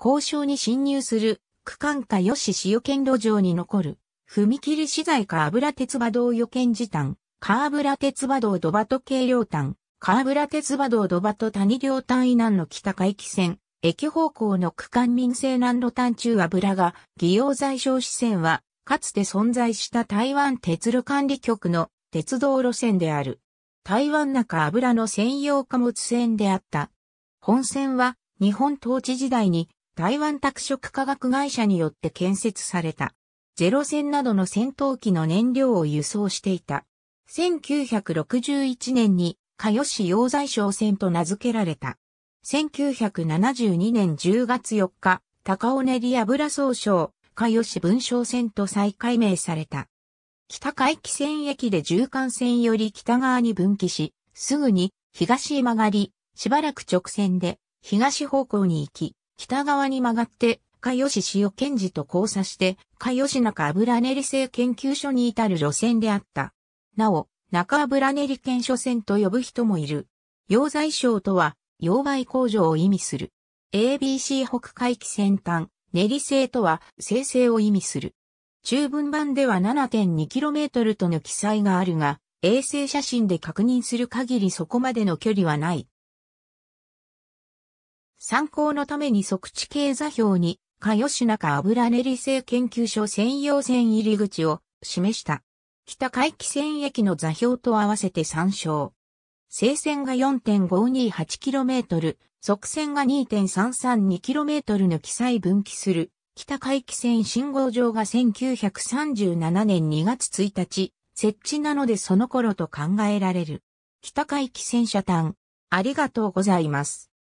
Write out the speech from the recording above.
交渉に侵入する、区間か吉塩県路上に残る、踏切資材か油鉄馬道予見時短、カーブラ鉄馬道ドバト軽量端、カーブラ鉄馬道ドバト谷両単以南の北海汽線、駅方向の区間民生南路単中油が、利用在商支線は、かつて存在した台湾鉄路管理局の鉄道路線である。台湾中油の専用貨物線であった。本線は日本統治時代に台湾拓殖科学会社によって建設された。ゼロ戦などの戦闘機の燃料を輸送していた。1961年に、かよし溶剤商船と名付けられた。1972年10月4日、高尾練り油総称、かよし文章船と再改名された。北海汽船駅で縦貫線より北側に分岐し、すぐに東へ曲がり、しばらく直線で東方向に行き、北側に曲がって、かよし塩賢治と交差して、かよし中油練り製研究所に至る路線であった。なお、中油練り研所線と呼ぶ人もいる。溶剤省とは、溶媒工場を意味する。ABC 北海期先端、練り製とは、生成を意味する。中文版では 7.2km との記載があるが、衛星写真で確認する限りそこまでの距離はない。参考のために測地形座標に、か吉中油練り製研究所専用線入り口を示した。北海汽線駅の座標と合わせて参照。正線が 4.528km、側線が 2.332km の記載分岐する。北海汽線信号場が1937年2月1日、設置なのでその頃と考えられる。北海汽線車単。ありがとうございます。